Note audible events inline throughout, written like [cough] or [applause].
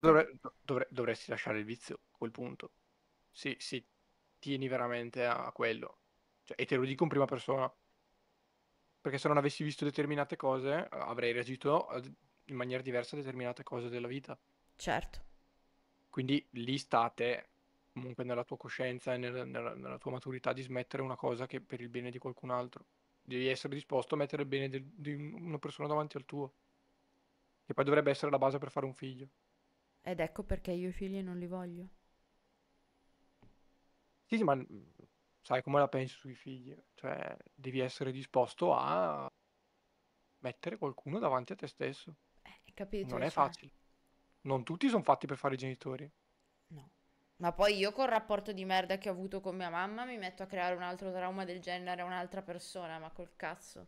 Dovre- dovre- dovresti lasciare il vizio a quel punto. Sì, sì, tieni veramente a quello. Cioè, e te lo dico in prima persona. Perché se non avessi visto determinate cose, avrei reagito in maniera diversa a determinate cose della vita. Certo. Quindi lì state comunque nella tua coscienza e nella, nella, nella tua maturità di smettere una cosa che per il bene di qualcun altro. Devi essere disposto a mettere il bene di una persona davanti al tuo. Che poi dovrebbe essere la base per fare un figlio. Ed ecco perché io i figli non li voglio. Sì, sì, ma mhmm, sai come la pensi sui figli? Cioè, devi essere disposto a mettere qualcuno davanti a te stesso. Eh, capito? Non è cioè... facile. Non tutti sono fatti per fare i genitori. No. Ma poi io col rapporto di merda che ho avuto con mia mamma mi metto a creare un altro trauma del genere a un'altra persona, ma col cazzo.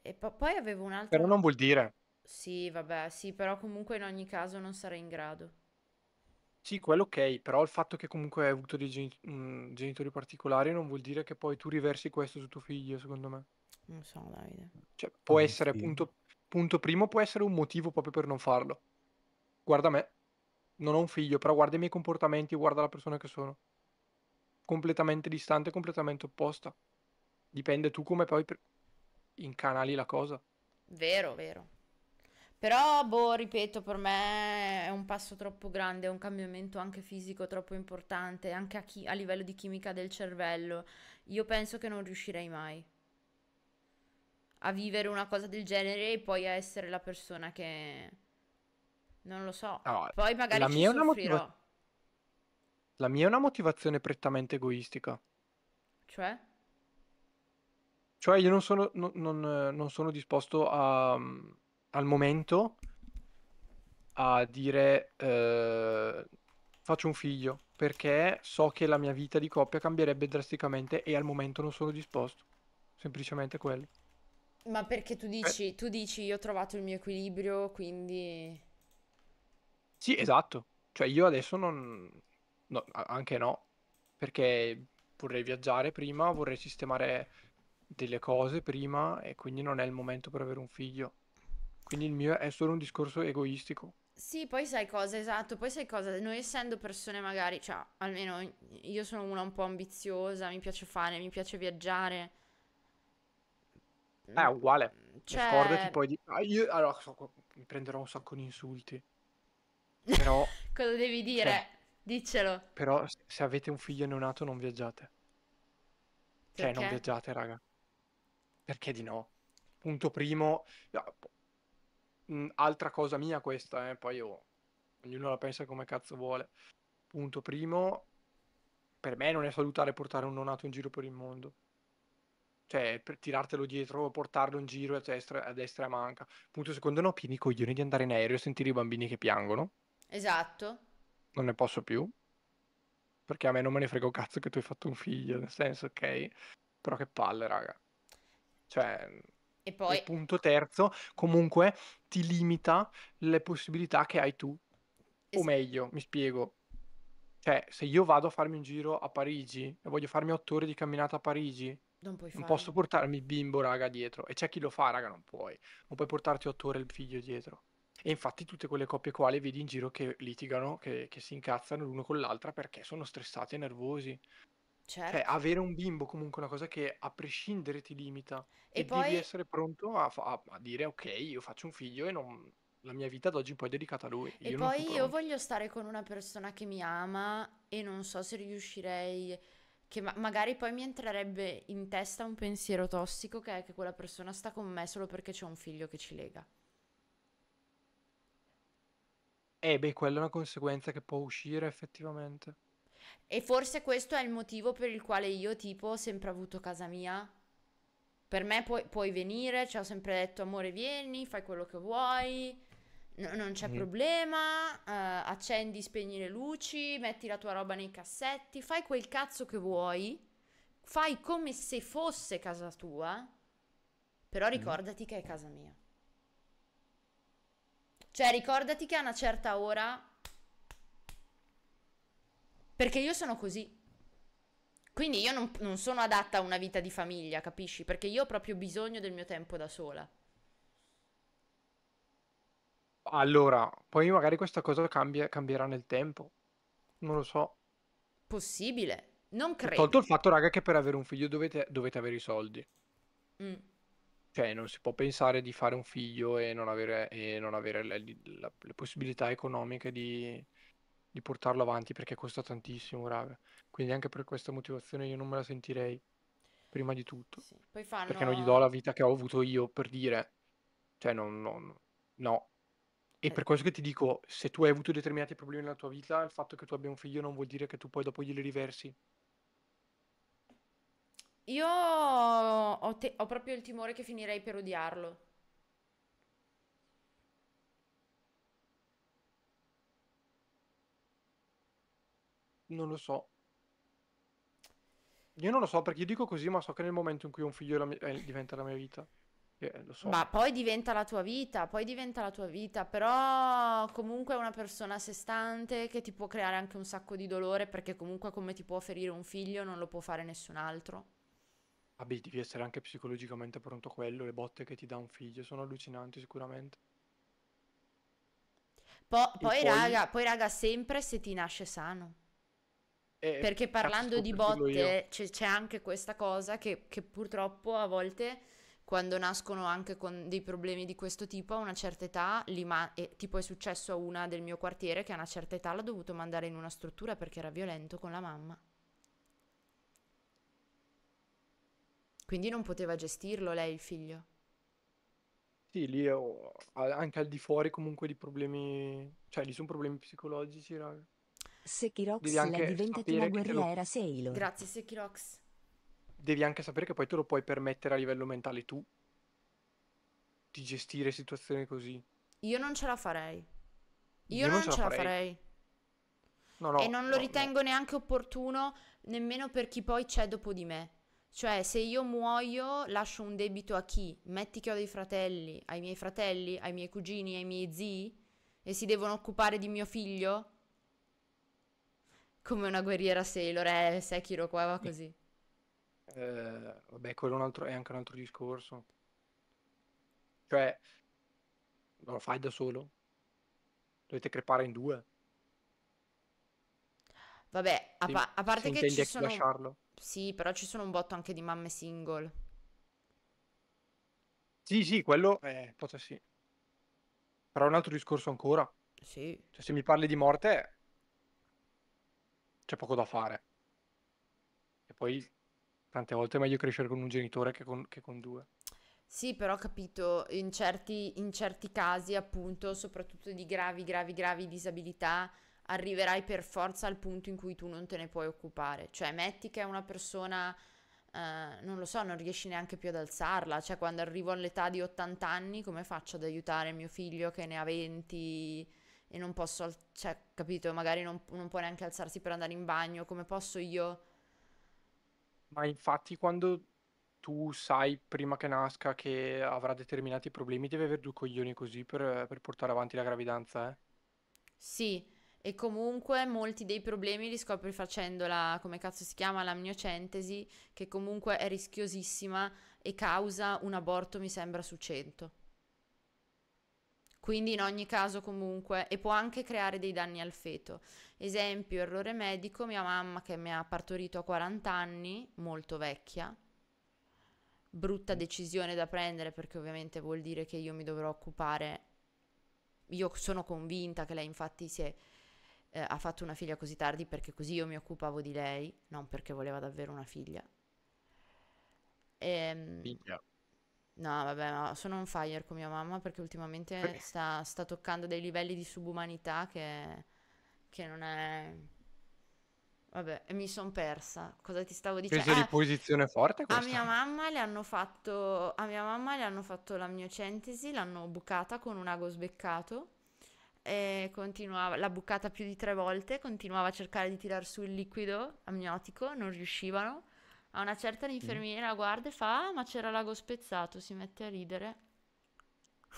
E po- poi avevo un altro... Però non vuol dire sì, vabbè, sì, però comunque in ogni caso non sarei in grado. Sì, quello ok, però il fatto che comunque hai avuto dei geni- mhmm, genitori particolari non vuol dire che poi tu riversi questo su tuo figlio, secondo me. Non so, Davide. Cioè, può Eh, essere, sì. punto, punto primo, può essere un motivo proprio per non farlo. Guarda me, non ho un figlio, però guarda i miei comportamenti, guarda la persona che sono. Completamente distante, completamente opposta. Dipende tu come poi incanali la cosa. Vero, vero. Però, boh, ripeto, per me è un passo troppo grande, è un cambiamento anche fisico troppo importante, anche a, chi- a livello di chimica del cervello. Io penso che non riuscirei mai a vivere una cosa del genere e poi a essere la persona che... Non lo so. No, poi magari la mia, motiva- la mia è una motivazione prettamente egoistica. Cioè? Cioè io non sono, non, non, non sono disposto a mm, al momento a dire eh, faccio un figlio perché so che la mia vita di coppia cambierebbe drasticamente e al momento non sono disposto. Semplicemente quello. Ma perché tu eh. dici, eh. tu dici io ho trovato il mio equilibrio, quindi... Sì, esatto. Cioè io adesso non... No, anche no, perché vorrei viaggiare prima, vorrei sistemare delle cose prima e quindi non è il momento per avere un figlio. Quindi il mio è solo un discorso egoistico. Sì, poi sai cosa, esatto, poi sai cosa, noi essendo persone magari, cioè, almeno io sono una un po' ambiziosa, mi piace fare, mi piace viaggiare. Eh, uguale. Mm, cioè... Scordati poi di... Ah, io, allora, so, mi prenderò un sacco di insulti. Però... [laughs] cosa devi dire? Cioè, Diccelo. Però se avete un figlio neonato non viaggiate. Perché? Cioè, non viaggiate, raga. Perché di no? Punto primo, mh, altra cosa mia questa, eh, poi oh, ognuno la pensa come cazzo vuole. Punto primo, per me non è salutare portare un nonato in giro per il mondo. Cioè, per tirartelo dietro, portarlo in giro a destra, a destra e a manca. Punto secondo, no, pieni coglioni di andare in aereo e sentire i bambini che piangono. Esatto. Non ne posso più. Perché a me non me ne frega un cazzo che tu hai fatto un figlio, nel senso, ok? Però che palle, raga. Cioè, e poi... Il punto terzo comunque ti limita le possibilità che hai tu. Es- o meglio, mi spiego. Cioè, se io vado a farmi un giro a Parigi e voglio farmi otto ore di camminata a Parigi, non, non posso portarmi il bimbo, raga, dietro. E c'è chi lo fa, raga, non puoi. Non puoi portarti otto ore il figlio dietro. E infatti tutte quelle coppie qua le vedi in giro che litigano, che, che si incazzano l'uno con l'altra perché sono stressati e nervosi. Cioè, certo. Cioè, avere un bimbo comunque è una cosa che a prescindere ti limita e, e poi... devi essere pronto a, fa- a, dire ok, io faccio un figlio e non... la mia vita ad oggi poi è dedicata a lui. E io poi io voglio stare con una persona che mi ama e non so se riuscirei che ma- magari poi mi entrerebbe in testa un pensiero tossico che è che quella persona sta con me solo perché c'è un figlio che ci lega. Eh beh, quella è una conseguenza che può uscire effettivamente. E forse questo è il motivo per il quale io, tipo, ho sempre avuto casa mia. Per me puoi, puoi venire, cioè ho sempre detto amore vieni, fai quello che vuoi, no, non c'è mm. problema, uh, accendi, spegni le luci, metti la tua roba nei cassetti, fai quel cazzo che vuoi, fai come se fosse casa tua, però mm. ricordati mm. che è casa mia. Cioè ricordati che a una certa ora perché io sono così. Quindi io non, non, sono adatta a una vita di famiglia, capisci? Perché io ho proprio bisogno del mio tempo da sola. Allora, poi magari questa cosa cambia, cambierà nel tempo. Non lo so. Possibile. Non cioè, credo. Tolto il fatto, raga, che per avere un figlio dovete, dovete avere i soldi. Mm. Cioè, non si può pensare di fare un figlio e non avere, e non avere le, le, le possibilità economiche di, di portarlo avanti perché costa tantissimo, raga. Quindi anche per questa motivazione io non me la sentirei prima di tutto. Sì, fanno... Perché non gli do la vita che ho avuto io per dire, cioè non, non no. E per eh. questo che ti dico, se tu hai avuto determinati problemi nella tua vita, il fatto che tu abbia un figlio non vuol dire che tu poi dopo glieli riversi. Io ho, te- ho proprio il timore che finirei per odiarlo. Non lo so. Io non lo so perché io dico così, ma so che nel momento in cui un figlio la mia, eh, diventa la mia vita. Eh, lo so. Ma poi diventa la tua vita, poi diventa la tua vita, però comunque è una persona a sé stante che ti può creare anche un sacco di dolore perché comunque come ti può ferire un figlio non lo può fare nessun altro. Vabbè, devi essere anche psicologicamente pronto a quello, le botte che ti dà un figlio sono allucinanti sicuramente. Po- poi, poi... Raga, poi raga, sempre se ti nasce sano. Eh, Perché parlando di botte c'è, c'è, anche questa cosa che, che, purtroppo a volte quando nascono anche con dei problemi di questo tipo a una certa età, ma- eh, tipo è successo a una del mio quartiere che a una certa età l'ha dovuto mandare in una struttura perché era violento con la mamma. Quindi non poteva gestirlo lei il figlio. Sì, lì ho, anche al di fuori comunque di problemi, cioè lì sono problemi psicologici, raga. Sekirox la diventata una guerriera lo... Sailor. Grazie Sekirox. Devi anche sapere che poi te lo puoi permettere a livello mentale tu di gestire situazioni così. Io non ce la farei. Io, Io non, ce, ce la farei. farei. No, no, e non lo no, ritengo neanche opportuno nemmeno per chi poi c'è dopo di me. Cioè, se io muoio, lascio un debito a chi? Metti che ho dei fratelli, ai miei fratelli, ai miei cugini, ai miei zii? E si devono occupare di mio figlio? come una guerriera Sailor, eh, Sekiro qua va così. Eh, vabbè, quello è, altro, è anche un altro discorso. Cioè, non lo fai da solo? Dovete crepare in due? Vabbè, a, pa- a parte che ci sono... lasciarlo. Sì, però ci sono un botto anche di mamme single. Sì, sì, quello è... Eh, forse sì. Però è un altro discorso ancora. Sì. Cioè, se mi parli di morte, c'è poco da fare. E poi tante volte è meglio crescere con un genitore che con, che con due. Sì, però ho capito, in certi, in certi casi, appunto, soprattutto di gravi, gravi, gravi disabilità, arriverai per forza al punto in cui tu non te ne puoi occupare. Cioè, metti che è una persona, eh, non lo so, non riesci neanche più ad alzarla. Cioè, quando arrivo all'età di 80 anni, come faccio ad aiutare mio figlio che ne ha 20? e non posso, al- cioè, capito, magari non, non può neanche alzarsi per andare in bagno, come posso io? Ma infatti quando tu sai prima che nasca che avrà determinati problemi, deve avere due coglioni così per, per portare avanti la gravidanza, eh? Sì, e comunque molti dei problemi li scopri facendo la, come cazzo si chiama, l'amniocentesi, che comunque è rischiosissima e causa un aborto, mi sembra, su 100. Quindi in ogni caso comunque, e può anche creare dei danni al feto. Esempio, errore medico, mia mamma che mi ha partorito a 40 anni, molto vecchia, brutta decisione da prendere perché ovviamente vuol dire che io mi dovrò occupare, io sono convinta che lei infatti si è eh, ha fatto una figlia così tardi perché così io mi occupavo di lei, non perché voleva davvero una figlia. E, ehm, figlia. No, vabbè, no, sono un fire con mia mamma perché ultimamente okay. sta, sta, toccando dei livelli di subumanità che, che non è... Vabbè, mi sono persa. Cosa ti stavo dicendo? Preso eh, di ah, posizione forte questa. A mia mamma le hanno fatto, a mia mamma le hanno fatto la miocentesi, l'hanno bucata con un ago sbeccato e continuava, l'ha bucata più di tre volte, continuava a cercare di tirar su il liquido amniotico, non riuscivano a una certa l'infermiera guarda e fa, ah, ma c'era l'ago spezzato, si mette a ridere.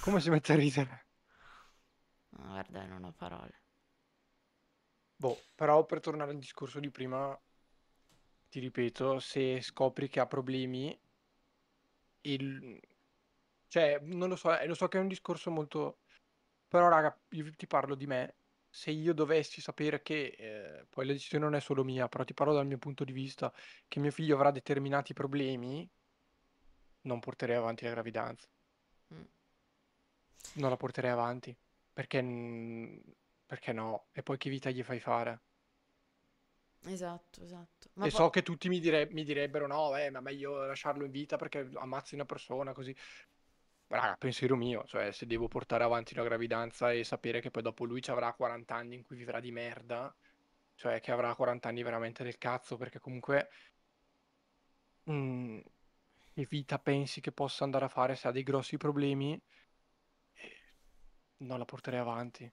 Come si mette a ridere? No, guarda, non ho parole. Boh, però per tornare al discorso di prima, ti ripeto, se scopri che ha problemi, il... cioè, non lo so, eh, lo so che è un discorso molto... Però raga, io ti parlo di me se io dovessi sapere che eh, poi la decisione non è solo mia, però ti parlo dal mio punto di vista, che mio figlio avrà determinati problemi, non porterei avanti la gravidanza. Mm. Non la porterei avanti, perché, perché no? E poi che vita gli fai fare? Esatto, esatto. Ma e poi... so che tutti mi, dire- mi direbbero: no, eh, ma meglio lasciarlo in vita perché ammazzi una persona così raga, pensiero mio, cioè se devo portare avanti la gravidanza e sapere che poi dopo lui ci avrà 40 anni in cui vivrà di merda, cioè che avrà 40 anni veramente del cazzo, perché comunque mh, mm, che vita pensi che possa andare a fare se ha dei grossi problemi, eh, non la porterei avanti.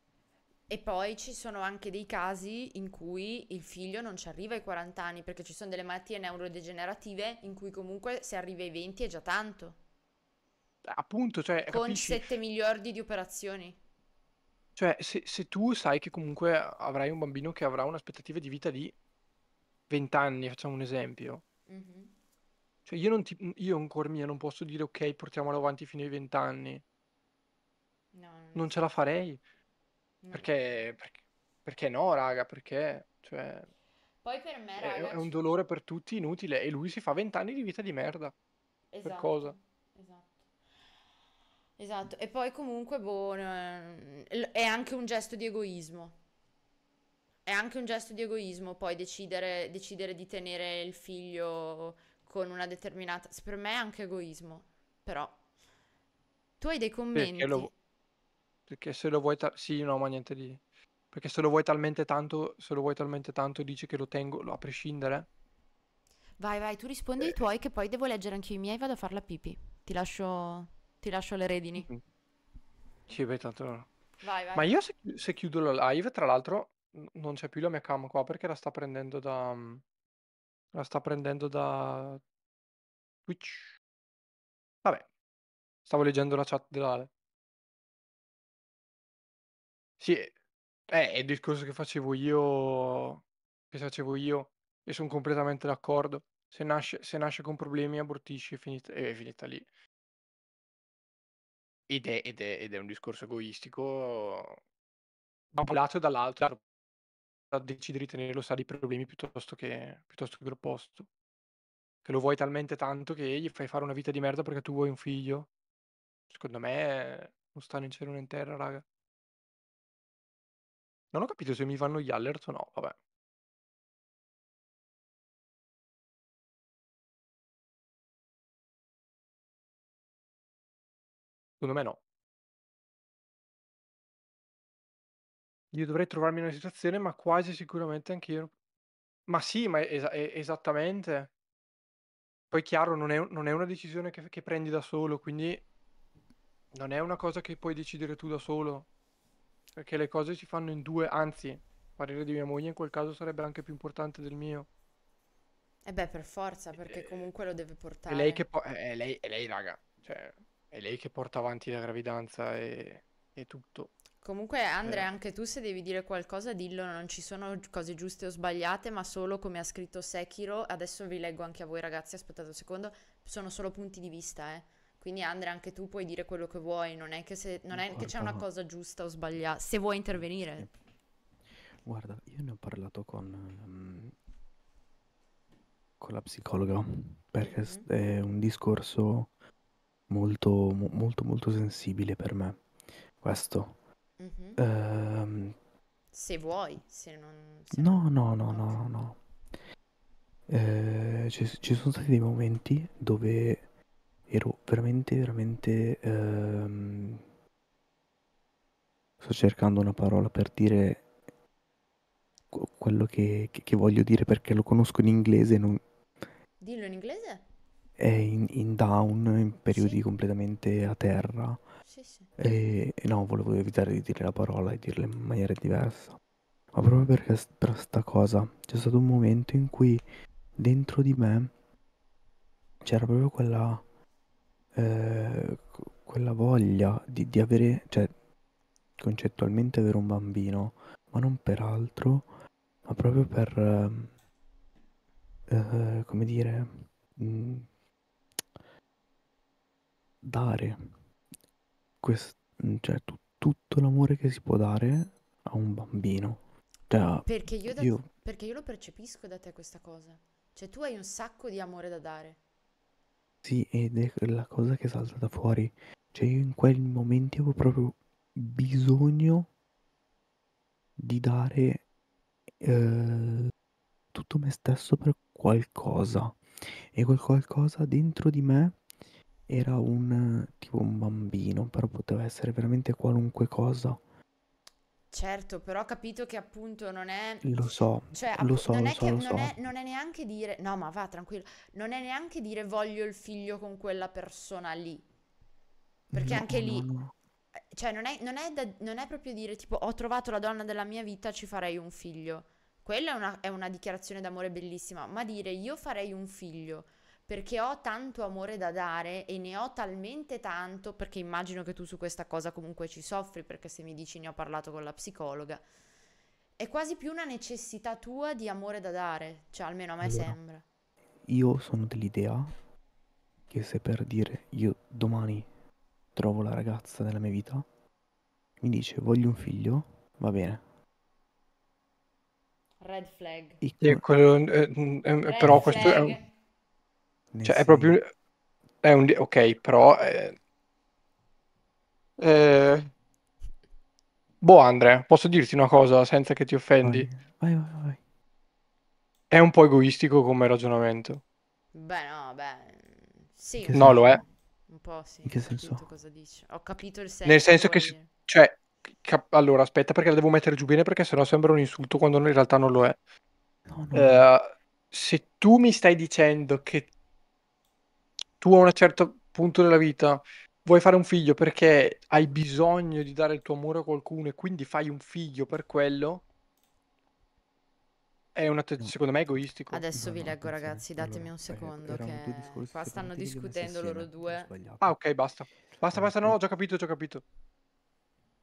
E poi ci sono anche dei casi in cui il figlio non ci arriva ai 40 anni, perché ci sono delle malattie neurodegenerative in cui comunque se arriva ai 20 è già tanto appunto, cioè, Con capisci? 7 miliardi di operazioni. Cioè, se, se, tu sai che comunque avrai un bambino che avrà un'aspettativa di vita di 20 anni, facciamo un esempio. Mm-hmm. Cioè, io, non ti, io ancora mia non posso dire ok, portiamolo avanti fino ai 20 anni. No, non, non ce la farei. No. Perché, perché, perché, no, raga, perché... Cioè, Poi per me, raga... È, è un dolore per tutti inutile e lui si fa 20 anni di vita di merda. Esatto. Per cosa? Esatto, e poi comunque boh, è anche un gesto di egoismo. È anche un gesto di egoismo poi decidere, decidere di tenere il figlio con una determinata... Per me è anche egoismo, però... Tu hai dei commenti? Perché, lo... Perché se lo vuoi... Ta... Sì, no, ma niente di... Perché se lo vuoi talmente tanto, se lo vuoi talmente tanto dici che lo tengo a prescindere? Vai, vai, tu rispondi eh. ai tuoi che poi devo leggere anche i miei e vado a fare la pipì. Ti lascio... Ti lascio le redini. Mm-hmm. Sì, beh, tanto... Vai, vai. Ma io se, se chiudo la live, tra l'altro, non c'è più la mia cam qua perché la sta prendendo da... Mm, la sta prendendo da... Twitch. Vabbè. Stavo leggendo la chat dell'Ale. Sì, eh, è il discorso che facevo io... Che facevo io. E sono completamente d'accordo. Se nasce, se nasce con problemi abortisci e finita, è finita lì. Ed è, ed, è, ed è, un discorso egoistico da un lato e dall'altro decide di tenerlo sa di problemi piuttosto che, piuttosto che l'opposto che lo vuoi talmente tanto che gli fai fare una vita di merda perché tu vuoi un figlio secondo me non stanno in cielo né in terra raga non ho capito se mi vanno gli alert o no vabbè Secondo me no. Io dovrei trovarmi in una situazione, ma quasi sicuramente anch'io. Ma sì, ma es- esattamente. Poi chiaro, non è, non è una decisione che, che prendi da solo, quindi non è una cosa che puoi decidere tu da solo. Perché le cose si fanno in due, anzi, parere di mia moglie in quel caso sarebbe anche più importante del mio. E eh beh, per forza, eh, perché eh, comunque lo deve portare. È lei che poi... Po- è, lei, è lei, raga. Cioè, è lei che porta avanti la gravidanza e, e tutto. Comunque, Andrea, eh. anche tu se devi dire qualcosa, dillo, non ci sono cose giuste o sbagliate, ma solo come ha scritto Sekiro, adesso vi leggo anche a voi ragazzi, aspettate un secondo, sono solo punti di vista, eh. Quindi Andrea, anche tu puoi dire quello che vuoi, non è che, se, non è che c'è una cosa giusta o sbagliata, se vuoi intervenire. Guarda, io ne ho parlato con, um, con la psicologa, perché mm-hmm. è un discorso molto, mo- molto, molto sensibile per me. Questo. Mhm. Ehm, Se vuoi, se non... Se no. no, no, no, Ok. no, no. Eh, ci, ci sono stati dei momenti dove ero veramente, veramente... ehm, sto cercando una parola per dire quello che, che- che voglio dire perché lo conosco in inglese, non... Dillo in inglese? è in, in down, in periodi sì. completamente a terra. Sì, sì. E, e, no, volevo evitare di dire la parola e dirla in maniera diversa. Ma proprio perché per questa cosa c'è stato un momento in cui dentro di me c'era proprio quella, eh, quella voglia di, di avere, cioè concettualmente avere un bambino, ma non per altro, ma proprio per, ehm, eh, come dire, mh, dare quest- cioè, tu- tutto l'amore che si può dare a un bambino. Cioè, perché, io da- io... perché io lo percepisco da te questa cosa. Cioè tu hai un sacco di amore da dare. Sì, ed è la cosa che salta da fuori. Cioè io in quel momento avevo proprio bisogno di dare eh, tutto me stesso per qualcosa. E quel qualcosa dentro di me era un tipo un bambino, però poteva essere veramente qualunque cosa. Certo, però ho capito che appunto non è... Lo so, cioè, lo so, non lo è so, che, lo non, È, non è neanche dire... No, ma va, tranquillo. Non è neanche dire voglio il figlio con quella persona lì. Perché no, anche lì... No, no. Eh, cioè, non è, non, è da, non è proprio dire tipo ho trovato la donna della mia vita, ci farei un figlio. Quella è una, è una dichiarazione d'amore bellissima, ma dire io farei un figlio perché ho tanto amore da dare e ne ho talmente tanto, perché immagino che tu su questa cosa comunque ci soffri, perché se mi dici ne ho parlato con la psicologa, è quasi più una necessità tua di amore da dare, cioè almeno a me allora, sembra. Io sono dell'idea che se per dire io domani trovo la ragazza della mia vita, mi dice voglio un figlio, va bene. Red flag. E... Quello, eh, mm, eh, Red però flag. questo è un cioè, è proprio... È un... Ok, però... È... Eh, eh... Boh, Andrea, posso dirti una cosa senza che ti offendi? Vai, vai, vai. vai. È un po' egoistico come ragionamento. Beh, no, beh... Sì. No, lo è. Un po' sì. In che senso? cosa dici. Ho capito il senso. Nel senso che... Se... Cioè, cap- allora, aspetta perché la devo mettere giù bene perché sennò sembra un insulto quando in realtà non lo è. No, no. Uh, se tu mi stai dicendo che tu a un certo punto della vita vuoi fare un figlio perché hai bisogno di dare il tuo amore a qualcuno e quindi fai un figlio per quello, è un atto, secondo me egoistico. Adesso vi leggo ragazzi, datemi un secondo che qua stanno discutendo loro due. Ah ok, basta. Basta, basta, no, ho già capito, ho già capito.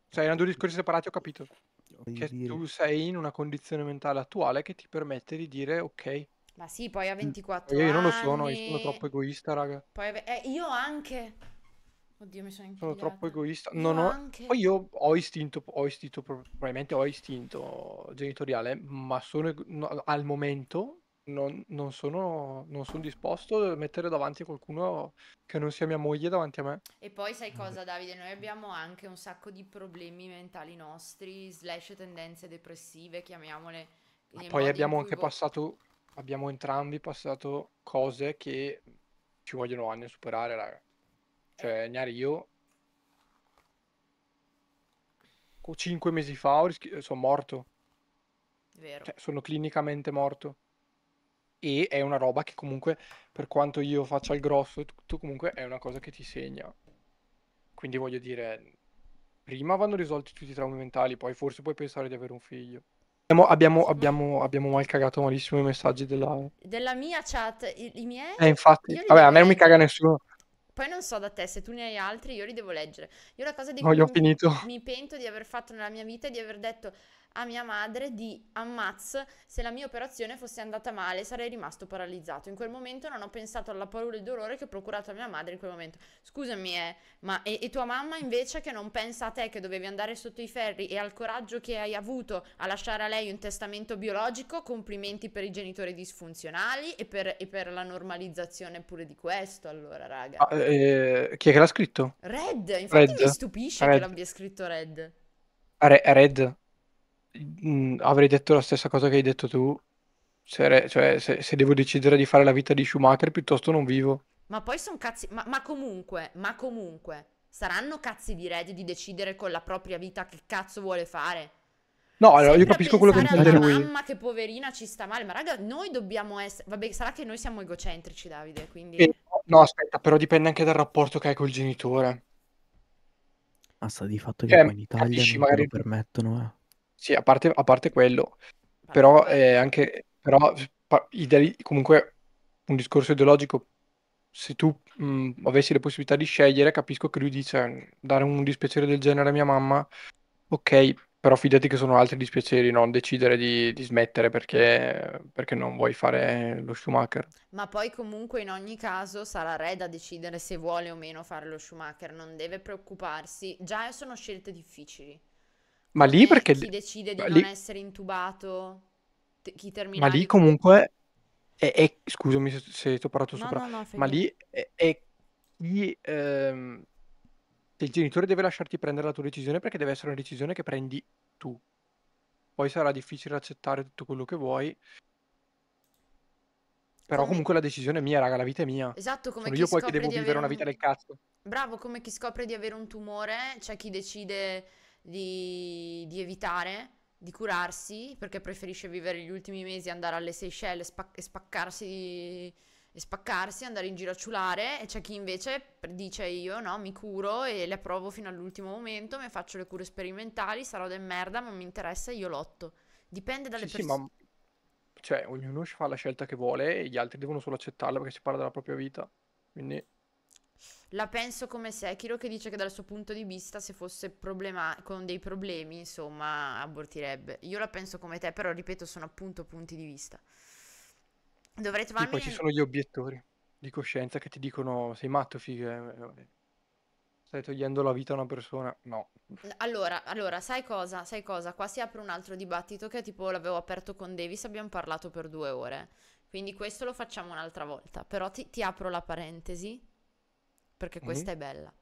Cioè, erano due discorsi separati, ho capito. Che cioè, tu sei in una condizione mentale attuale che ti permette di dire ok, ma sì, poi a 24 io anni. Io non lo sono, io sono troppo egoista, raga. Poi, eh, io anche. Oddio, mi sono incagliata. Sono troppo egoista. Io non ho... Anche. Poi io ho istinto, ho istinto, probabilmente ho istinto genitoriale, ma sono no, al momento non, non, sono, non, sono, disposto a mettere davanti qualcuno che non sia mia moglie davanti a me. E poi sai cosa, Davide? Noi abbiamo anche un sacco di problemi mentali nostri, slash tendenze depressive, chiamiamole. Poi abbiamo anche passato abbiamo entrambi passato cose che ci vogliono anni a superare, raga. Cioè, Gnari io 5 mesi fa sono morto. Cioè, sono clinicamente morto. E è una roba che comunque, per quanto io faccia il grosso e tutto, comunque è una cosa che ti segna. Quindi voglio dire, prima vanno risolti tutti i traumi mentali, poi forse puoi pensare di avere un figlio. Abbiamo, abbiamo, abbiamo, mal cagato malissimo i messaggi della... della mia chat, i, i miei... Eh, infatti, vabbè, a me non mi caga nessuno. Poi non so da te, se tu ne hai altri, io li devo leggere. Io la cosa di no, cui mi, mi, pento di aver fatto nella mia vita è di aver detto a mia madre di ammazz se la mia operazione fosse andata male sarei rimasto paralizzato. In quel momento non ho pensato alla paura e al dolore che ho procurato a mia madre in quel momento. Scusami, eh, ma e, e tua mamma invece che non pensa a te che dovevi andare sotto i ferri e al coraggio che hai avuto a lasciare a lei un testamento biologico, complimenti per i genitori disfunzionali e per, e per la normalizzazione pure di questo, allora raga. Ah, eh, eh chi è che l'ha scritto? Red, infatti Red. mi stupisce Red. che l'abbia scritto Red. Red, Mm, avrei detto la stessa cosa che hai detto tu. Se, re, cioè, se, se, devo decidere di fare la vita di Schumacher, piuttosto non vivo. Ma poi sono cazzi. Ma, ma, comunque, ma comunque, saranno cazzi di Red di decidere con la propria vita che cazzo vuole fare. No, allora io capisco quello che intende lui. mamma che poverina ci sta male, ma raga, noi dobbiamo essere. Vabbè, sarà che noi siamo egocentrici, Davide. Quindi. Eh, no, aspetta, però dipende anche dal rapporto che hai col genitore. Ma ah, sta di fatto che eh, in Italia capisci, non magari... lo permettono, eh. Sì, a parte, a parte quello, però, eh, anche, però pa- ideali- comunque un discorso ideologico, se tu mh, mm, avessi la possibilità di scegliere, capisco che lui dice mm, dare un dispiacere del genere a mia mamma, ok, però fidati che sono altri dispiaceri, non decidere di, di smettere perché, perché non vuoi fare lo Schumacher. Ma poi comunque in ogni caso sarà Red a decidere se vuole o meno fare lo Schumacher, non deve preoccuparsi, già sono scelte difficili ma lì eh, perché... Chi decide di lì... non essere intubato? Chi termina... Ma lì comunque... È, è... Scusami se, se ti ho parlato no, sopra. No, no, ma lì è, è chi... Ehm... Il genitore deve lasciarti prendere la tua decisione perché deve essere una decisione che prendi tu. Poi sarà difficile accettare tutto quello che vuoi. Però comunque la decisione è mia, raga, la vita è mia. Esatto, come Sono io poi che devo vivere un... una vita del cazzo. Bravo, come chi scopre di avere un tumore, c'è cioè chi decide di, di evitare di curarsi perché preferisce vivere gli ultimi mesi, andare alle Seychelles spac- e spaccarsi e spaccarsi, andare in giro a ciulare e c'è chi invece dice io no, mi curo e le provo fino all'ultimo momento, mi faccio le cure sperimentali, sarò del merda, ma mi interessa, io lotto. Dipende dalle sì, persone. Sì, ma... Cioè, ognuno fa la scelta che vuole e gli altri devono solo accettarla perché si parla della propria vita. Quindi la penso come Sekiro che dice che dal suo punto di vista se fosse problema- con dei problemi insomma abortirebbe. Io la penso come te però ripeto sono appunto punti di vista. Dovrei trovarmi... Sì, poi ci sono gli obiettori di coscienza che ti dicono sei matto figa, eh, eh, stai togliendo la vita a una persona. No. Allora, allora, sai cosa? Sai cosa? Qua si apre un altro dibattito che tipo l'avevo aperto con Davis, abbiamo parlato per due ore. Quindi questo lo facciamo un'altra volta. Però ti, ti apro la parentesi perché mhm. questa mm-hmm. è bella.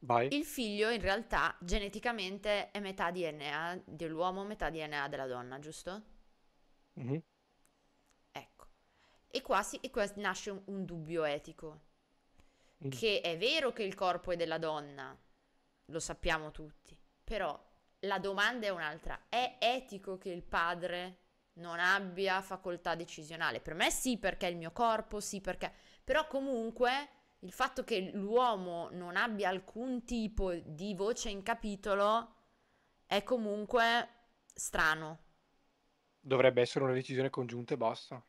Vai. Il figlio in realtà geneticamente è metà DNA dell'uomo, metà DNA della donna, giusto? Mm-hmm. Ecco. E qua, si, e qua nasce un, un dubbio etico, mm. che è vero che il corpo è della donna, lo sappiamo tutti, però la domanda è un'altra. È etico che il padre non abbia facoltà decisionale? Per me sì perché è il mio corpo, sì perché però comunque il fatto che l'uomo non abbia alcun tipo di voce in capitolo è comunque strano. Dovrebbe essere una decisione congiunta e basta.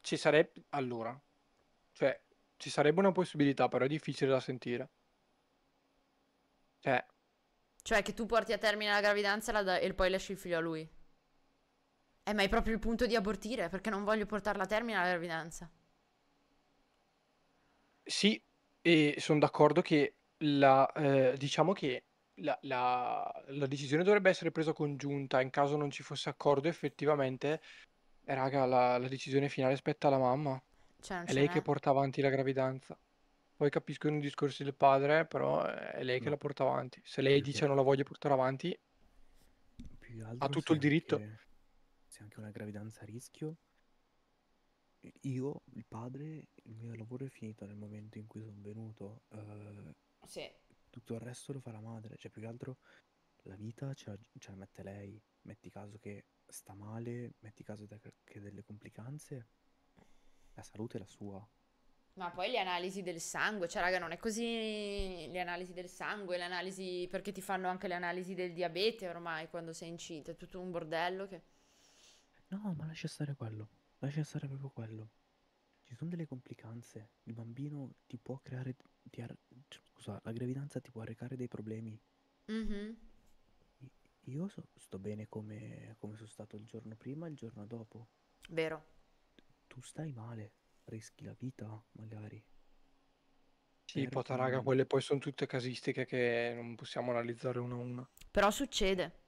Ci sarebbe allora, cioè, ci sarebbe una possibilità, però è difficile da sentire. Cioè, cioè che tu porti a termine la gravidanza e, e poi lasci il figlio a lui. Eh, ma è proprio il punto di abortire, perché non voglio portarla a termine la gravidanza. Sì, e sono d'accordo che la, eh, diciamo che la, la, la, decisione dovrebbe essere presa congiunta, in caso non ci fosse accordo effettivamente, eh, raga, la, la, decisione finale spetta alla mamma. Cioè, è lei che porta avanti la gravidanza. Poi capisco i discorsi del padre, però è lei che la porta avanti. Se lei dice non la voglio portare avanti, ha tutto il diritto. Che forse anche una gravidanza a rischio, io, il padre, il mio lavoro è finito nel momento in cui sono venuto. Eh, sì. Tutto il resto lo fa la madre, cioè più che altro la vita ce la, ce la mette lei. Metti caso che sta male, metti caso che delle complicanze, la salute è la sua. Ma poi le analisi del sangue, cioè raga non è così le analisi del sangue, le analisi perché ti fanno anche le analisi del diabete ormai quando sei incinta, è tutto un bordello che... No, ma lascia stare quello. Lascia stare proprio quello. Ci sono delle complicanze. Il bambino ti può creare. Ti ar- cioè, scusa, la gravidanza ti può arrecare dei problemi. Mm-hmm. Io so- sto bene come, come sono stato il giorno prima e il giorno dopo. Vero. Tu stai male. Rischi la vita, magari. Sì, pota raga, quelle poi sono tutte casistiche che non possiamo analizzare una a una. Però succede.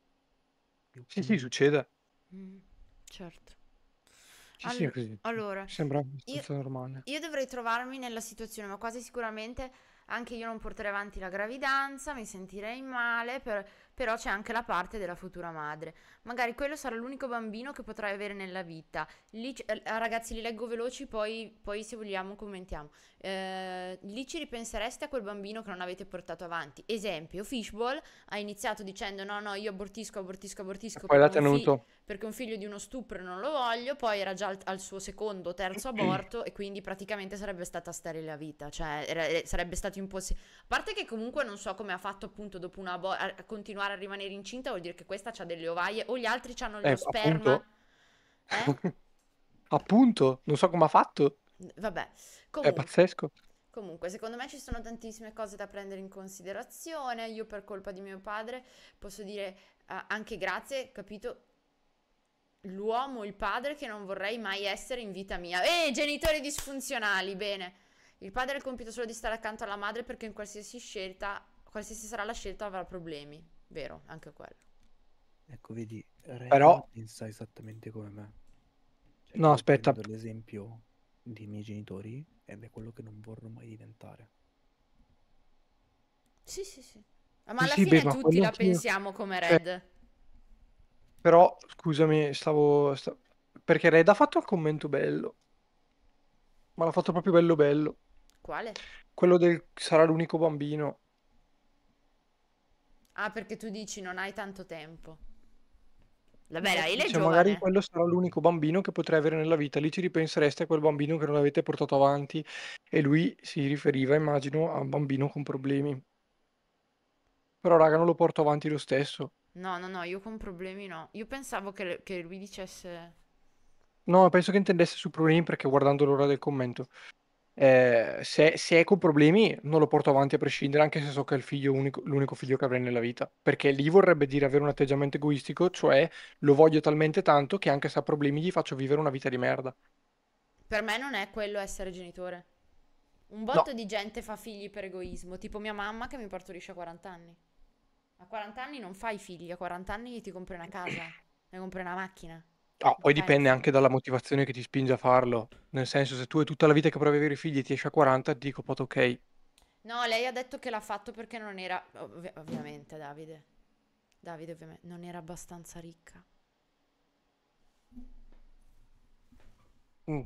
Sì, sì, succede. Mm certo. Ci All- sia così. Allora, sembra abbastanza io, normale. Io dovrei trovarmi nella situazione, ma quasi sicuramente anche io non porterei avanti la gravidanza, mi sentirei male, per, però c'è anche la parte della futura madre. Magari quello sarà l'unico bambino che potrai avere nella vita. Lì, eh, ragazzi, li leggo veloci, poi, poi se vogliamo commentiamo. Eh, lì ci ripensereste a quel bambino che non avete portato avanti. Esempio, Fishball ha iniziato dicendo no, no, io abortisco, abortisco, abortisco. E poi l'ha tenuto. Fi- perché un figlio di uno stupro non lo voglio, poi era già al, al suo secondo o terzo [clears throat] aborto e quindi praticamente sarebbe stata sterile a vita, cioè era, eh, sarebbe stato impossibile. A parte che comunque non so come ha fatto appunto dopo un aborto, a continuare a rimanere incinta vuol dire che questa ha delle ovaie o gli altri hanno lo eh, sperma. Appunto. Eh? [laughs] appunto, non so come ha fatto. Vabbè, comunque. È pazzesco. Comunque, secondo me ci sono tantissime cose da prendere in considerazione. Io per colpa di mio padre posso dire uh, anche grazie, capito? l'uomo, il padre che non vorrei mai essere in vita mia. Ehi, genitori disfunzionali, bene. Il padre ha il compito solo di stare accanto alla madre perché in qualsiasi scelta, qualsiasi sarà la scelta, avrà problemi. Vero, anche quello. Ecco, vedi, Ren Però... pensa esattamente come me. Cioè, no, aspetta. Per L'esempio dei miei genitori è quello che non vorrò mai diventare. Sì, sì, sì. Ma alla sì, fine beh, tutti la pensiamo come cioè, Red. Eh però, scusami, stavo... sta- Perché Red ha fatto un commento bello. Ma l'ha fatto proprio bello bello. Quale? Quello del sarà l'unico bambino. Ah, perché tu dici non hai tanto tempo. Vabbè, hai eh, lei Cioè, magari quello sarà l'unico bambino che potrei avere nella vita. Lì ci ripensereste a quel bambino che non avete portato avanti. E lui si riferiva, immagino, a un bambino con problemi. Però, raga, non lo porto avanti lo stesso. No, no, no, io con problemi no. Io pensavo che, che lui dicesse... No, penso che intendesse su problemi perché guardando l'ora del commento. Eh, se, se, è con problemi non lo porto avanti a prescindere, anche se so che è figlio unico, l'unico figlio che avrei nella vita. Perché lì vorrebbe dire avere un atteggiamento egoistico, cioè lo voglio talmente tanto che anche se ha problemi gli faccio vivere una vita di merda. Per me non è quello essere genitore. Un botto no. di gente fa figli per egoismo, tipo mia mamma che mi partorisce a 40 anni. A 40 anni non fai figli, a 40 anni ti compri una casa, ne compri una macchina. No, ah, poi dipende anche dalla motivazione che ti spinge a farlo. Nel senso, se tu è tutta la vita che provi a avere figli e ti esci a 40, dico, pot ok. No, lei ha detto che l'ha fatto perché non era... Ov- ovviamente, Davide. Davide, ovviamente, non era abbastanza ricca. Mm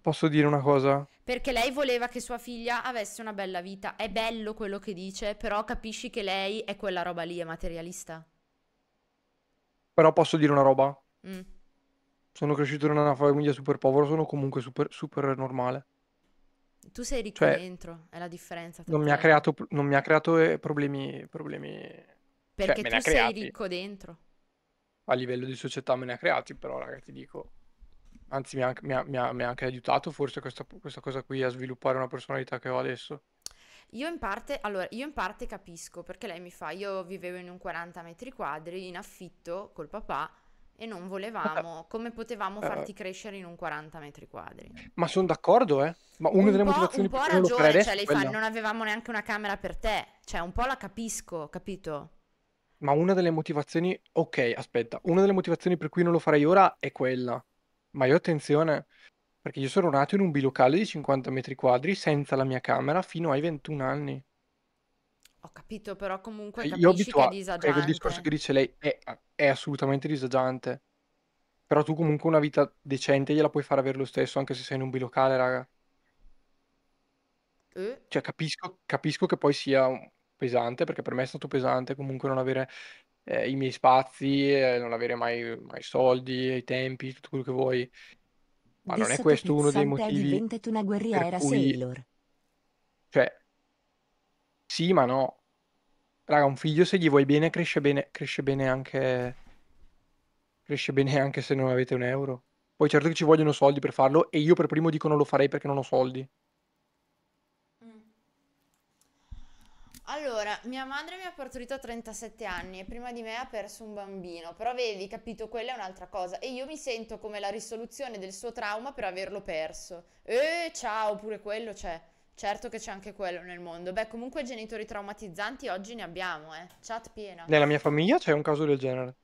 posso dire una cosa? Perché lei voleva che sua figlia avesse una bella vita. È bello quello che dice, però capisci che lei è quella roba lì, è materialista. Però posso dire una roba? Mm. Sono cresciuto in una famiglia super povera, sono comunque super, super normale. Tu sei ricco cioè, dentro, è la differenza. Non mi, creato, non mi, ha creato, eh, problemi... problemi... Cioè, Perché cioè, tu sei ricco dentro. A livello di società me ne ha creati, però raga, ti dico anzi mi ha, mi ha, mi ha, mi ha anche aiutato forse questa, questa cosa qui a sviluppare una personalità che ho adesso. Io in parte, allora, io in parte capisco perché lei mi fa, io vivevo in un 40 metri quadri in affitto col papà e non volevamo, [laughs] come potevamo eh. farti crescere in un 40 metri quadri? Ma sono d'accordo, eh. Ma una un delle motivazioni più ragione, per adesso cioè, lei fa, non avevamo neanche una camera per te, cioè un po' la capisco, capito? Ma una delle motivazioni, ok, aspetta, una delle motivazioni per cui non lo farei ora è quella. Ma io attenzione, perché io sono nato in un bilocale di 50 metri quadri senza la mia camera fino ai 21 anni. Ho capito, però comunque capisci io abituato, che è cioè, disagiante. È il discorso che dice lei, è, è assolutamente disagiante. Però tu comunque una vita decente gliela puoi fare avere lo stesso, anche se sei in un bilocale, raga. Eh? Cioè, capisco, capisco che poi sia pesante, perché per me è stato pesante comunque non avere eh, i miei spazi, eh, non avere mai, mai, soldi, i tempi, tutto quello che vuoi. Ma non è questo uno dei motivi una guerriera, per cui... Sailor. Cioè, sì ma no. Raga, un figlio se gli vuoi bene cresce bene, cresce bene anche... Cresce bene anche se non avete un euro. Poi certo che ci vogliono soldi per farlo e io per primo dico non lo farei perché non ho soldi. Allora, mia madre mi ha partorito a 37 anni e prima di me ha perso un bambino, però vedi, capito, quella è un'altra cosa e io mi sento come la risoluzione del suo trauma per averlo perso. Eh, ciao, pure quello c'è. Certo che c'è anche quello nel mondo. Beh, comunque genitori traumatizzanti oggi ne abbiamo, eh. Chat piena. Nella mia famiglia c'è un caso del genere.